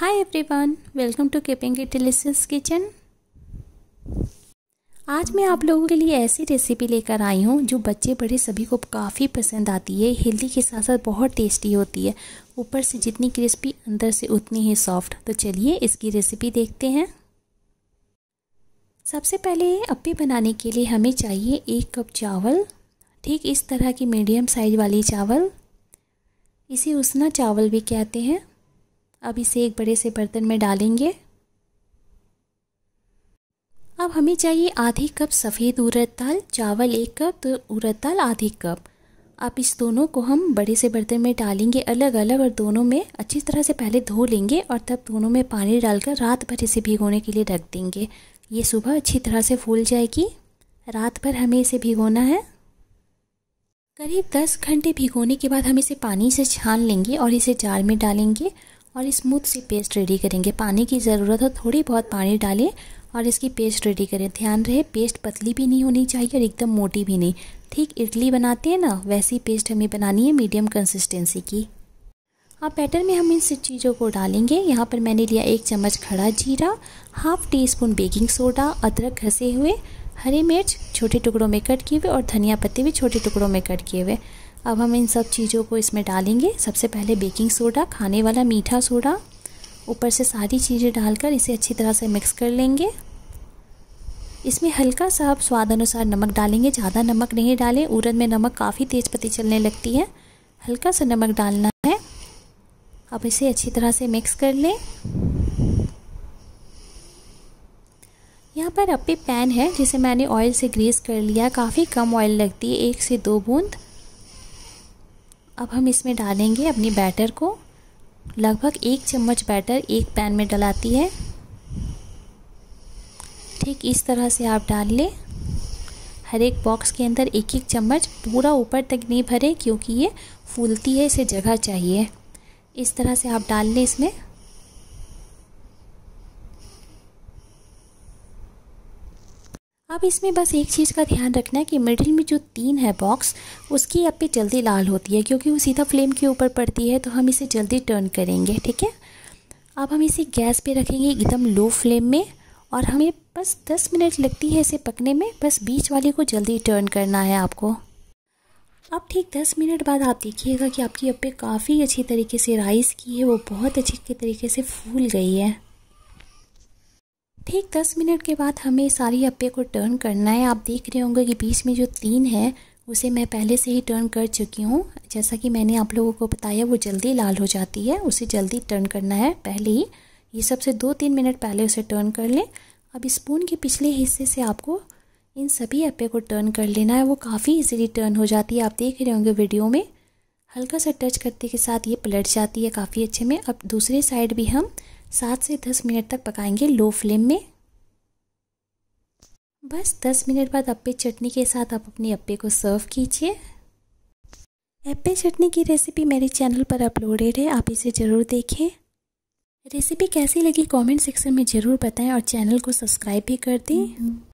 hi everyone welcome to keeping it delicious kitchen आज मैं आप लोगों के लिए ऐसी रेसिपी लेकर आई हूँ जो बच्चे बड़े सभी को काफ़ी पसंद आती है हेल्दी के साथ साथ बहुत टेस्टी होती है ऊपर से जितनी क्रिस्पी अंदर से उतनी ही सॉफ्ट तो चलिए इसकी रेसिपी देखते हैं सबसे पहले अप्पे बनाने के लिए हमें चाहिए एक कप चावल ठीक इस तरह की मीडियम साइज वाली चावल इसे उसना चावल भी कहते हैं अब इसे एक बड़े से बर्तन में डालेंगे अब हमें चाहिए आधी कप सफ़ेद उड़द दाल चावल एक कप तो उड़द दाल आधी कप अब इस दोनों को हम बड़े से बर्तन में डालेंगे अलग अलग और दोनों में अच्छी तरह से पहले धो लेंगे और तब दोनों में पानी डालकर रात भर इसे भिगोने के लिए रख देंगे ये सुबह अच्छी तरह से फूल जाएगी रात भर हमें इसे भिगोना है करीब दस घंटे भिगोने के बाद हम इसे पानी से छान लेंगे और इसे जार में डालेंगे और स्मूथ सी पेस्ट रेडी करेंगे पानी की ज़रूरत हो थोड़ी बहुत पानी डालें और इसकी पेस्ट रेडी करें ध्यान रहे पेस्ट पतली भी नहीं होनी चाहिए और एकदम मोटी भी नहीं ठीक इडली बनाते हैं ना वैसी पेस्ट हमें बनानी है मीडियम कंसिस्टेंसी की अब बैटर में हम इन सब चीज़ों को डालेंगे यहाँ पर मैंने लिया एक चम्मच खड़ा जीरा half teaspoon baking soda अदरक घसे हुए हरी मिर्च छोटे टुकड़ों में कट किए हुए और धनिया पत्ते भी छोटे टुकड़ों में कट किए हुए अब हम इन सब चीज़ों को इसमें डालेंगे सबसे पहले बेकिंग सोडा खाने वाला मीठा सोडा ऊपर से सारी चीज़ें डालकर इसे अच्छी तरह से मिक्स कर लेंगे इसमें हल्का सा आप स्वाद अनुसार नमक डालेंगे ज़्यादा नमक नहीं डालें उड़द में नमक काफ़ी तेज़ पत्ती चलने लगती है हल्का सा नमक डालना है अब इसे अच्छी तरह से मिक्स कर लें यहाँ पर अपे पैन है जिसे मैंने ऑयल से ग्रीस कर लिया काफ़ी कम ऑयल लगती है एक से दो बूंद अब हम इसमें डालेंगे अपनी बैटर को लगभग एक चम्मच बैटर एक पैन में डलाती है ठीक इस तरह से आप डाल लें हर एक बॉक्स के अंदर एक एक चम्मच पूरा ऊपर तक नहीं भरे क्योंकि ये फूलती है इसे जगह चाहिए इस तरह से आप डाल लें इसमें अब इसमें बस एक चीज़ का ध्यान रखना है कि मिडिल में जो तीन है बॉक्स उसकी अब जल्दी लाल होती है क्योंकि वो सीधा फ्लेम के ऊपर पड़ती है तो हम इसे जल्दी टर्न करेंगे ठीक है अब हम इसे गैस पे रखेंगे एकदम लो फ्लेम में और हमें बस दस मिनट लगती है इसे पकने में बस बीच वाले को जल्दी टर्न करना है आपको अब ठीक दस मिनट बाद आप देखिएगा कि आपकी अपे काफ़ी अच्छी तरीके से राइस की है वो बहुत अच्छी तरीके से फूल गई है ठीक दस मिनट के बाद हमें सारी अप्पे को टर्न करना है आप देख रहे होंगे कि बीच में जो तीन है उसे मैं पहले से ही टर्न कर चुकी हूँ जैसा कि मैंने आप लोगों को बताया वो जल्दी लाल हो जाती है उसे जल्दी टर्न करना है पहले ही ये सबसे दो तीन मिनट पहले उसे टर्न कर लें अब स्पून के पिछले हिस्से से आपको इन सभी अप्पे को टर्न कर लेना है वो काफ़ी इजीली टर्न हो जाती है आप देख रहे होंगे वीडियो में हल्का सा टच करते के साथ ये पलट जाती है काफ़ी अच्छे में अब दूसरे साइड भी हम सात से दस मिनट तक पकाएंगे लो फ्लेम में बस दस मिनट बाद अप्पे चटनी के साथ आप अपने अप्पे को सर्व कीजिए एप्पे चटनी की रेसिपी मेरे चैनल पर अपलोडेड है आप इसे ज़रूर देखें रेसिपी कैसी लगी कमेंट सेक्शन में ज़रूर बताएं और चैनल को सब्सक्राइब भी कर दें